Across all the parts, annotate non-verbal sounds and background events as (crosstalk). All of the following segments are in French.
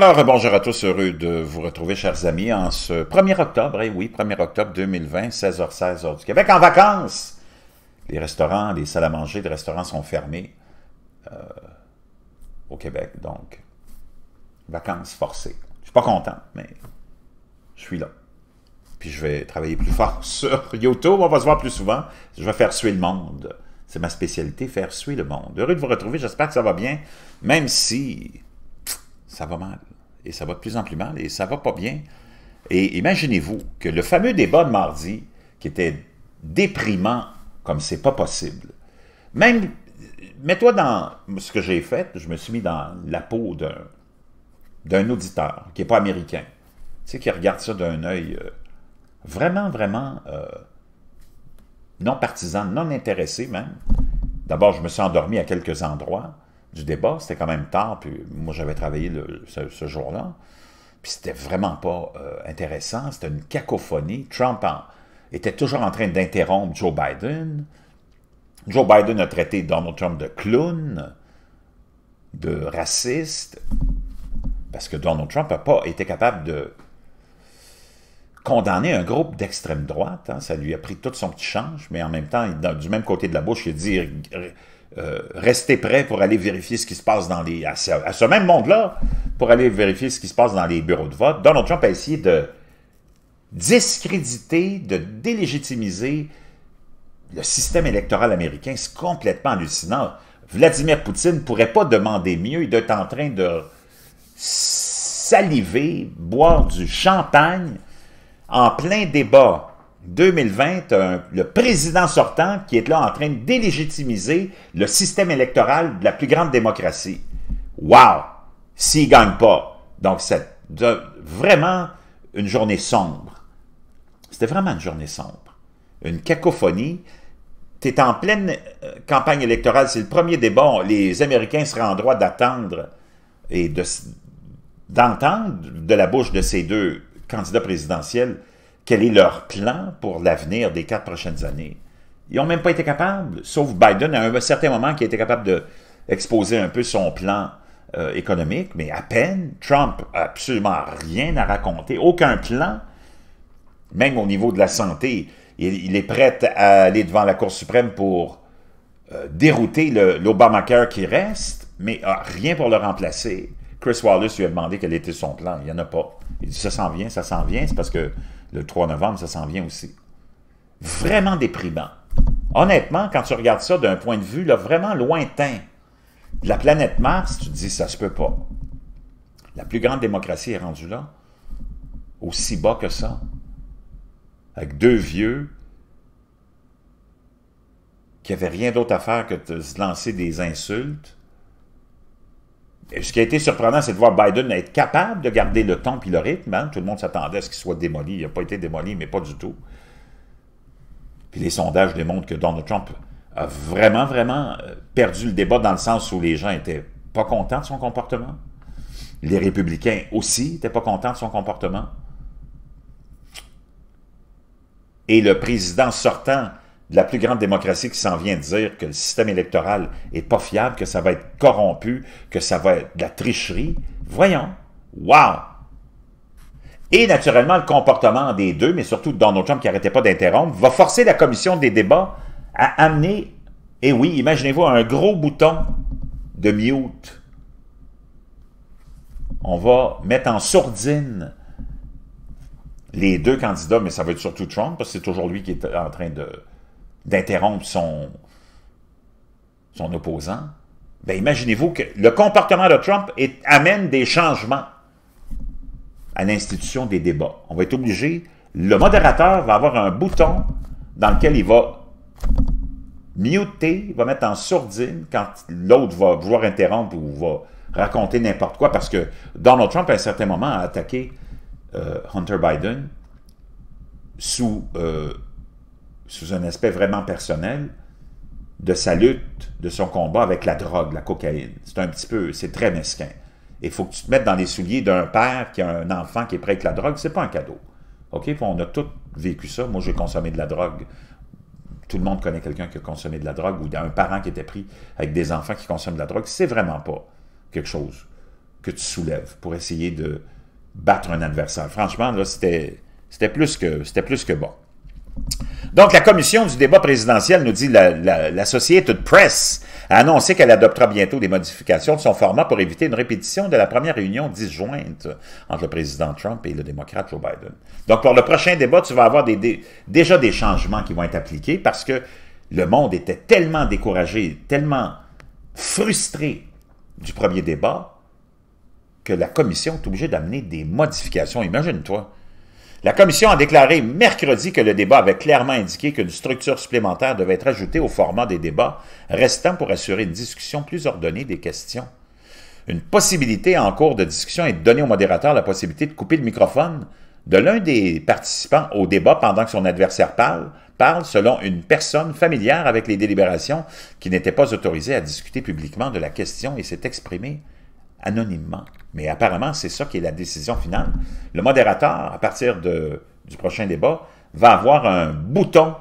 Alors, bonjour à tous, heureux de vous retrouver, chers amis, en ce 1er octobre, et eh oui, 1er octobre 2020, 16h16, heure du Québec, en vacances. Les restaurants, les salles à manger, des restaurants sont fermés euh, au Québec, donc, vacances forcées. Je suis pas content, mais je suis là. Puis je vais travailler plus fort (laughs) sur YouTube, on va se voir plus souvent. Je vais faire suer le monde. C'est ma spécialité, faire suer le monde. Heureux de vous retrouver, j'espère que ça va bien, même si ça va mal et ça va de plus en plus mal, et ça va pas bien. Et imaginez-vous que le fameux débat de mardi, qui était déprimant comme c'est pas possible, même, mets-toi dans ce que j'ai fait, je me suis mis dans la peau d'un auditeur qui n'est pas américain, tu sais, qui regarde ça d'un œil euh, vraiment, vraiment euh, non partisan, non intéressé même. D'abord, je me suis endormi à quelques endroits du débat, c'était quand même tard, puis moi j'avais travaillé ce, jour-là, puis c'était vraiment pas euh, intéressant, c'était une cacophonie. Trump était toujours en train d'interrompre Joe Biden. Joe Biden a traité Donald Trump de clown, de raciste, parce que Donald Trump n'a pas été capable de condamner un groupe d'extrême droite. Hein. Ça lui a pris tout son petit change, mais en même temps, du même côté de la bouche, il a dit euh, rester prêt pour aller vérifier ce qui se passe dans les... à ce, à ce même monde-là, pour aller vérifier ce qui se passe dans les bureaux de vote. Donald Trump a essayé de discréditer, de délégitimiser le système électoral américain. C'est complètement hallucinant. Vladimir Poutine ne pourrait pas demander mieux. Il est en train de saliver, boire du champagne en plein débat 2020, le président sortant qui est là en train de délégitimiser le système électoral de la plus grande démocratie. Wow! S'il gagne pas. Donc, c'est vraiment une journée sombre. C'était vraiment une journée sombre. Une cacophonie. Tu es en pleine euh, campagne électorale. C'est le premier débat. Les Américains seraient en droit d'attendre et d'entendre de la bouche de ces deux candidats présidentiels quel est leur plan pour l'avenir des quatre prochaines années. Ils n'ont même pas été capables, sauf Biden à un certain moment qui a été capable d'exposer un peu son plan euh, économique, mais à peine. Trump n'a absolument rien à raconter, aucun plan, même au niveau de la santé. Il, est prêt à aller devant la Cour suprême pour euh, dérouter l'Obamacare qui reste, mais rien pour le remplacer. Chris Wallace lui a demandé quel était son plan. Il n'y en a pas. Il dit, ça s'en vient, ça s'en vient. C'est parce que le 3 novembre, ça s'en vient aussi. Vraiment déprimant. Honnêtement, quand tu regardes ça d'un point de vue vraiment lointain, de la planète Mars, tu te dis, ça se peut pas. La plus grande démocratie est rendue là, aussi bas que ça, avec deux vieux qui n'avaient rien d'autre à faire que de se lancer des insultes, ce qui a été surprenant, c'est de voir Biden être capable de garder le temps et le rythme. Hein. Tout le monde s'attendait à ce qu'il soit démoli. Il n'a pas été démoli, mais pas du tout. Puis les sondages démontrent que Donald Trump a vraiment, vraiment euh, perdu le débat dans le sens où les gens n'étaient pas contents de son comportement. Les républicains aussi n'étaient pas contents de son comportement. Et le président sortant de la plus grande démocratie qui s'en vient de dire que le système électoral est pas fiable, que ça va être corrompu, que ça va être de la tricherie. Voyons. Wow! Et naturellement, le comportement des deux, mais surtout de Donald Trump qui n'arrêtait pas d'interrompre, va forcer la commission des débats à amener, et eh oui, imaginez-vous un gros bouton de mute. On va mettre en sourdine les deux candidats, mais ça va être surtout Trump, parce que c'est toujours lui qui est en train de, d'interrompre son, son opposant, ben imaginez-vous que le comportement de Trump amène des changements à l'institution des débats. On va être obligé, le modérateur va avoir un bouton dans lequel il va muter, va mettre en sourdine quand l'autre va vouloir interrompre ou va raconter n'importe quoi, parce que Donald Trump, à un certain moment, a attaqué euh, Hunter Biden sous euh, sous un aspect vraiment personnel, de sa lutte, de son combat avec la drogue, la cocaïne. C'est un petit peu, c'est très mesquin. Il faut que tu te mettes dans les souliers d'un père qui a un enfant qui est prêt avec la drogue, c'est pas un cadeau. OK? on a tous vécu ça. Moi, j'ai consommé de la drogue. Tout le monde connaît quelqu'un qui a consommé de la drogue ou un parent qui était pris avec des enfants qui consomment de la drogue. C'est vraiment pas quelque chose que tu soulèves pour essayer de battre un adversaire. Franchement, là, c'était plus que c'était plus que bon. Donc, la commission du débat présidentiel nous dit la, société l'Associated Press a annoncé qu'elle adoptera bientôt des modifications de son format pour éviter une répétition de la première réunion disjointe entre le président Trump et le démocrate Joe Biden. Donc, pour le prochain débat, tu vas avoir déjà des changements qui vont être appliqués parce que le monde était tellement découragé, tellement frustré du premier débat que la commission est obligée d'amener des modifications. Imagine-toi. La commission a déclaré mercredi que le débat avait clairement indiqué qu'une structure supplémentaire devait être ajoutée au format des débats restant pour assurer une discussion plus ordonnée des questions. Une possibilité en cours de discussion est de donner au modérateur la possibilité de couper le microphone de l'un des participants au débat pendant que son adversaire parle, parle selon une personne familière avec les délibérations qui n'était pas autorisée à discuter publiquement de la question et s'est exprimée anonymement. Mais apparemment, c'est ça qui est la décision finale. Le modérateur, à partir de, du prochain débat, va avoir un bouton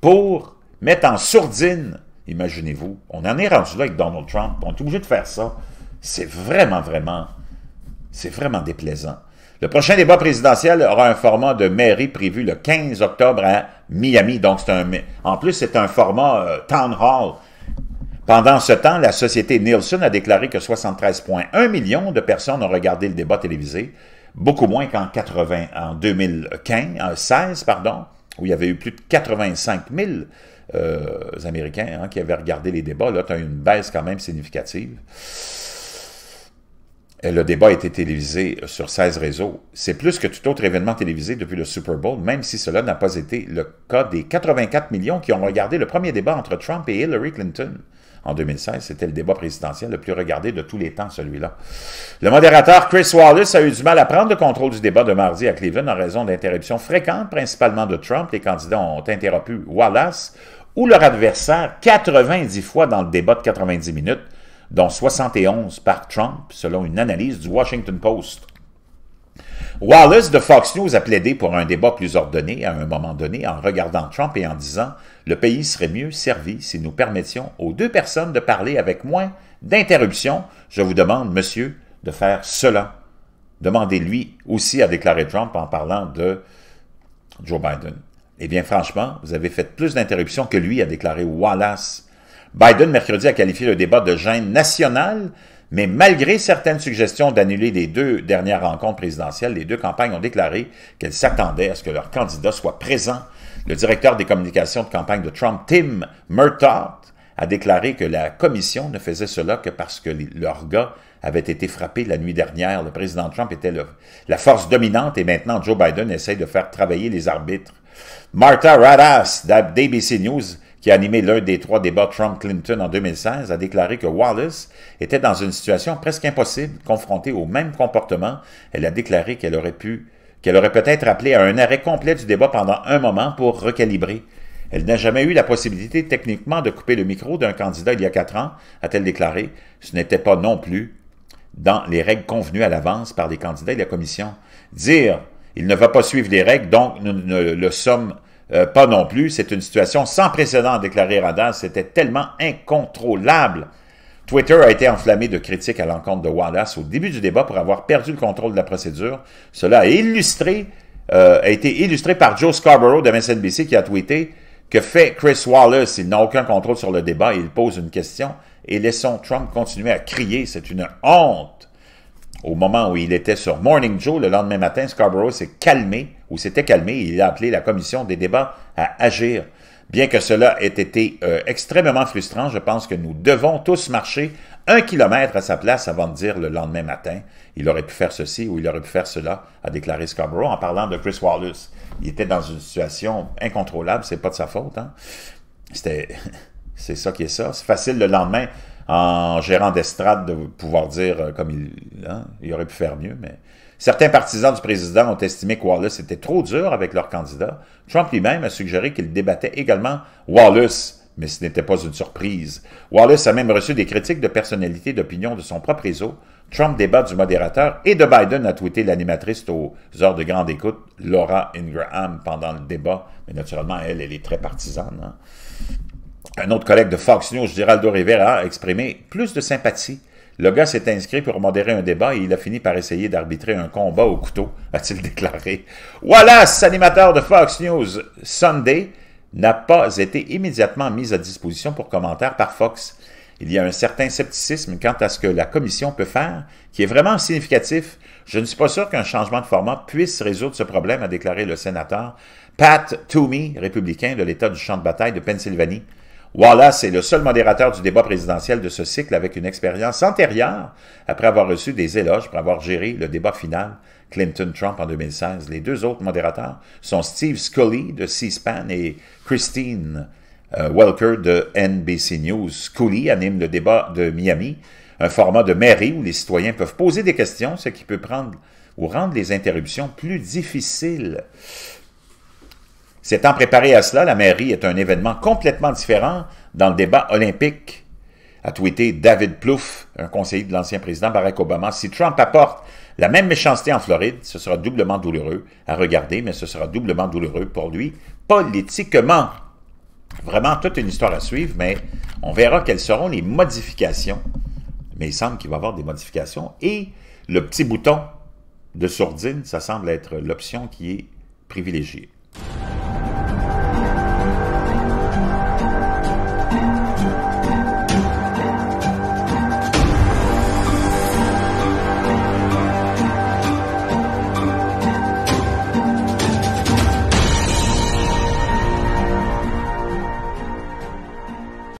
pour mettre en sourdine, imaginez-vous, on en est rendu là avec Donald Trump, on est obligé de faire ça. C'est vraiment, vraiment, c'est vraiment déplaisant. Le prochain débat présidentiel aura un format de mairie prévu le 15 octobre à Miami. Donc, c'est un, en plus, c'est un format euh, town hall. Pendant ce temps, la société Nielsen a déclaré que 73,1 millions de personnes ont regardé le débat télévisé, beaucoup moins qu'en 80, 2015, en 16, euh, pardon, où il y avait eu plus de 85 000 euh, Américains hein, qui avaient regardé les débats. Là, tu as une baisse quand même significative. le débat a été télévisé sur 16 réseaux. C'est plus que tout autre événement télévisé depuis le Super Bowl, même si cela n'a pas été le cas des 84 millions qui ont regardé le premier débat entre Trump et Hillary Clinton en 2016. C'était le débat présidentiel le plus regardé de tous les temps, celui-là. Le modérateur Chris Wallace a eu du mal à prendre le contrôle du débat de mardi à Cleveland en raison d'interruptions fréquentes, principalement de Trump. Les candidats ont interrompu Wallace ou leur adversaire 90 fois dans le débat de 90 minutes, dont 71 par Trump, selon une analyse du Washington Post. Wallace de Fox News a plaidé pour un débat plus ordonné à un moment donné en regardant Trump et en disant le pays serait mieux servi si nous permettions aux deux personnes de parler avec moins d'interruptions. Je vous demande, monsieur, de faire cela. Demandez-lui aussi, à déclarer Trump en parlant de Joe Biden. Eh bien, franchement, vous avez fait plus d'interruptions que lui, a déclaré Wallace. Biden, mercredi, a qualifié le débat de gêne national », mais malgré certaines suggestions d'annuler les deux dernières rencontres présidentielles, les deux campagnes ont déclaré qu'elles s'attendaient à ce que leur candidat soit présent le directeur des communications de campagne de Trump, Tim Murtaugh, a déclaré que la commission ne faisait cela que parce que leur gars avait été frappé la nuit dernière. Le président Trump était la force dominante et maintenant Joe Biden essaye de faire travailler les arbitres. Martha Radas d'ABC News, qui a animé l'un des trois débats Trump-Clinton en 2016, a déclaré que Wallace était dans une situation presque impossible, confrontée au même comportement. Elle a déclaré qu'elle aurait pu qu'elle aurait peut-être appelé à un arrêt complet du débat pendant un moment pour recalibrer. Elle n'a jamais eu la possibilité techniquement de couper le micro d'un candidat il y a quatre ans, a-t-elle déclaré. Ce n'était pas non plus dans les règles convenues à l'avance par les candidats et la commission. Dire il ne va pas suivre les règles, donc nous ne le sommes euh, pas non plus. C'est une situation sans précédent, a déclaré Rada. C'était tellement incontrôlable Twitter a été enflammé de critiques à l'encontre de Wallace au début du débat pour avoir perdu le contrôle de la procédure. Cela a, illustré, euh, a été illustré par Joe Scarborough de MSNBC qui a tweeté que fait Chris Wallace Il n'a aucun contrôle sur le débat, il pose une question et laissons Trump continuer à crier, c'est une honte. Au moment où il était sur Morning Joe le lendemain matin, Scarborough s'est calmé ou s'était calmé, il a appelé la commission des débats à agir Bien que cela ait été euh, extrêmement frustrant, je pense que nous devons tous marcher un kilomètre à sa place avant de dire le lendemain matin, il aurait pu faire ceci ou il aurait pu faire cela, a déclaré Scarborough en parlant de Chris Wallace. Il était dans une situation incontrôlable, c'est pas de sa faute. Hein. C'était, (laughs) c'est ça qui est ça. C'est facile le lendemain en gérant d'estrade de pouvoir dire euh, comme il, y hein, aurait pu faire mieux, mais... Certains partisans du président ont estimé que Wallace était trop dur avec leur candidat. Trump lui-même a suggéré qu'il débattait également Wallace, mais ce n'était pas une surprise. Wallace a même reçu des critiques de personnalité, d'opinion de son propre réseau. Trump débat du modérateur et de Biden a tweeté l'animatrice aux heures de grande écoute, Laura Ingraham, pendant le débat. Mais naturellement, elle, elle est très partisane. Hein? un autre collègue de Fox News, Geraldo Rivera, a exprimé plus de sympathie. Le gars s'est inscrit pour modérer un débat et il a fini par essayer d'arbitrer un combat au couteau, a-t-il (laughs) déclaré. Wallace, animateur de Fox News Sunday, n'a pas été immédiatement mis à disposition pour commentaire par Fox. Il y a un certain scepticisme quant à ce que la commission peut faire, qui est vraiment significatif. Je ne suis pas sûr qu'un changement de format puisse résoudre ce problème, a déclaré le sénateur Pat Toomey, républicain de l'État du champ de bataille de Pennsylvanie. Wallace est le seul modérateur du débat présidentiel de ce cycle avec une expérience antérieure après avoir reçu des éloges pour avoir géré le débat final Clinton-Trump en 2016. Les deux autres modérateurs sont Steve Scully de C-SPAN et Christine euh, Welker de NBC News. Scully anime le débat de Miami, un format de mairie où les citoyens peuvent poser des questions, ce qui peut prendre ou rendre les interruptions plus difficiles. S'étant préparé à cela, la mairie est un événement complètement différent dans le débat olympique, a tweeté David Plouffe, un conseiller de l'ancien président Barack Obama. Si Trump apporte la même méchanceté en Floride, ce sera doublement douloureux à regarder, mais ce sera doublement douloureux pour lui politiquement. Vraiment toute une histoire à suivre, mais on verra quelles seront les modifications. Mais il semble qu'il va y avoir des modifications. Et le petit bouton de sourdine, ça semble être l'option qui est privilégiée.